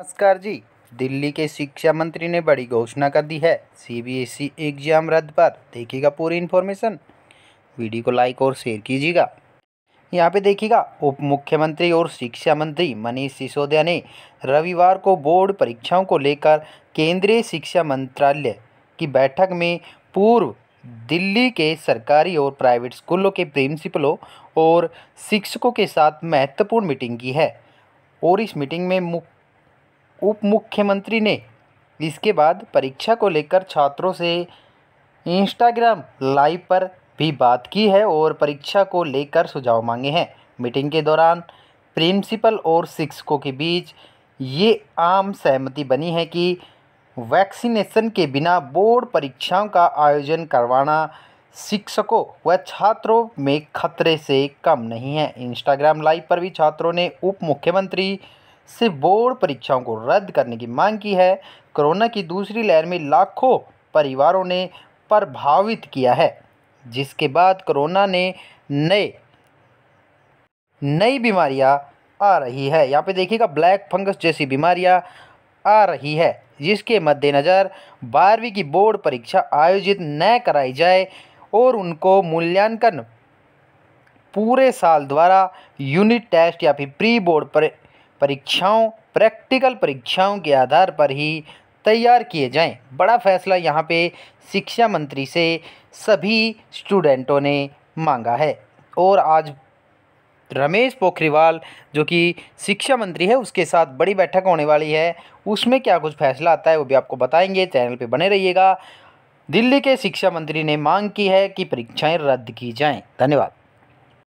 नमस्कार जी दिल्ली के शिक्षा मंत्री ने बड़ी घोषणा कर दी है सीबीएसई एग्जाम रद्द पर देखिएगा पूरी इन्फॉर्मेशन वीडियो को लाइक और शेयर कीजिएगा यहाँ पे देखिएगा उप मुख्यमंत्री और शिक्षा मंत्री मनीष सिसोदिया ने रविवार को बोर्ड परीक्षाओं को लेकर केंद्रीय शिक्षा मंत्रालय की बैठक में पूर्व दिल्ली के सरकारी और प्राइवेट स्कूलों के प्रिंसिपलों और शिक्षकों के साथ महत्वपूर्ण मीटिंग की है और इस मीटिंग में मुख्य उप मुख्यमंत्री ने इसके बाद परीक्षा को लेकर छात्रों से इंस्टाग्राम लाइव पर भी बात की है और परीक्षा को लेकर सुझाव मांगे हैं मीटिंग के दौरान प्रिंसिपल और शिक्षकों के बीच ये आम सहमति बनी है कि वैक्सीनेशन के बिना बोर्ड परीक्षाओं का आयोजन करवाना शिक्षकों व छात्रों में खतरे से कम नहीं है इंस्टाग्राम लाइव पर भी छात्रों ने उप मुख्यमंत्री से बोर्ड परीक्षाओं को रद्द करने की मांग की है कोरोना की दूसरी लहर में लाखों परिवारों ने प्रभावित किया है जिसके बाद कोरोना ने नए नई बीमारियां आ रही है यहाँ पे देखिएगा ब्लैक फंगस जैसी बीमारियां आ रही है जिसके मद्देनज़र बारहवीं की बोर्ड परीक्षा आयोजित न कराई जाए और उनको मूल्यांकन पूरे साल द्वारा यूनिट टेस्ट या फिर प्री बोर्ड पर परीक्षाओं प्रैक्टिकल परीक्षाओं के आधार पर ही तैयार किए जाएं बड़ा फैसला यहाँ पे शिक्षा मंत्री से सभी स्टूडेंटों ने मांगा है और आज रमेश पोखरीवाल जो कि शिक्षा मंत्री है उसके साथ बड़ी बैठक होने वाली है उसमें क्या कुछ फैसला आता है वो भी आपको बताएंगे चैनल पे बने रहिएगा दिल्ली के शिक्षा मंत्री ने मांग की है कि परीक्षाएं रद्द की जाएं धन्यवाद